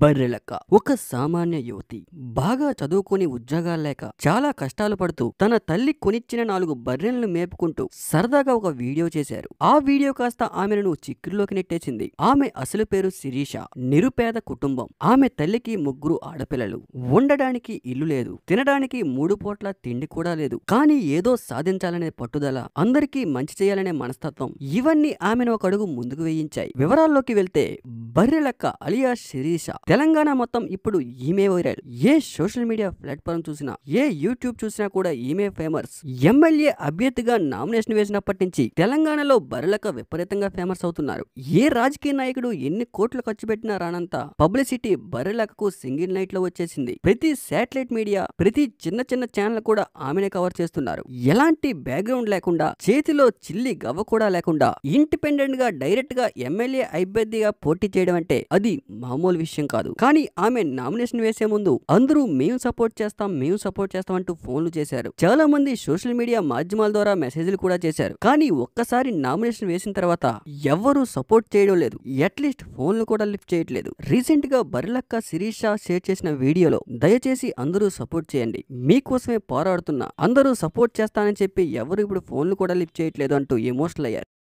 బర్రెలక్క ఒక సామాన్య యువతి బాగా చదువుకుని ఉద్యోగాలు లేక చాలా కష్టాలు పడుతూ తన తల్లి కొనిచ్చిన నాలుగు బర్రెలను మేపుకుంటూ సరదాగా ఒక వీడియో చేశారు ఆ వీడియో కాస్త ఆమెను చిక్కుల్లోకి నెట్టేసింది ఆమె అసలు పేరు శిరీష నిరుపేద కుటుంబం ఆమె తల్లికి ముగ్గురు ఆడపిల్లలు ఉండడానికి ఇల్లు లేదు తినడానికి మూడు పూట్ల తిండి కూడా లేదు కానీ ఏదో సాధించాలనే పట్టుదల అందరికీ మంచి చేయాలనే మనస్తత్వం ఇవన్నీ ఆమెను ఒక అడుగు ముందుకు వేయించాయి వివరాల్లోకి వెళ్తే బర్రెలక్క అలియా శిరీష దిశ తెలంగాణ మొత్తం ఇప్పుడు ఈమె వైరల్ ఏ సోషల్ మీడియా ప్లాట్ఫామ్ చూసినా ఏ యూట్యూబ్ చూసినా కూడా ఈమె ఫేమస్ ఎమ్మెల్యే అభ్యర్థిగా నామినేషన్ వేసినప్పటి నుంచి తెలంగాణలో బరలక విపరీతంగా ఫేమస్ అవుతున్నారు ఏ రాజకీయ నాయకుడు ఎన్ని కోట్లు ఖర్చు పెట్టినా రానంత పబ్లిసిటీ బరలకకు సింగిల్ నైట్ లో వచ్చేసింది ప్రతి శాటిలైట్ మీడియా ప్రతి చిన్న చిన్న ఛానల్ కూడా ఆమెను కవర్ చేస్తున్నారు ఎలాంటి బ్యాక్గ్రౌండ్ లేకుండా చేతిలో చిల్లి గవ్వ కూడా లేకుండా ఇండిపెండెంట్ గా డైరెక్ట్ గా ఎమ్మెల్యే అభ్యర్థిగా పోటీ చేయడం అంటే అది మామూలు విషయం విషయం కాదు కానీ ఆమె నామినేషన్ వేసే ముందు అందరూ మేము సపోర్ట్ చేస్తాం మేము సపోర్ట్ చేస్తాం అంటూ ఫోన్లు చేశారు చాలా మంది సోషల్ మీడియా మాధ్యమాల ద్వారా మెసేజ్లు కూడా చేశారు కానీ ఒక్కసారి నామినేషన్ వేసిన తర్వాత ఎవరు సపోర్ట్ చేయడం లేదు అట్లీస్ట్ ఫోన్లు కూడా లిఫ్ట్ చేయట్లేదు రీసెంట్ గా బరిలక్క శిరీష షేర్ చేసిన వీడియోలో దయచేసి అందరూ సపోర్ట్ చేయండి మీకోసమే పోరాడుతున్నా అందరూ సపోర్ట్ చేస్తానని చెప్పి ఎవరు ఇప్పుడు ఫోన్లు కూడా లిఫ్ట్ చేయట్లేదు అంటూ ఎమోషనల్ అయ్యారు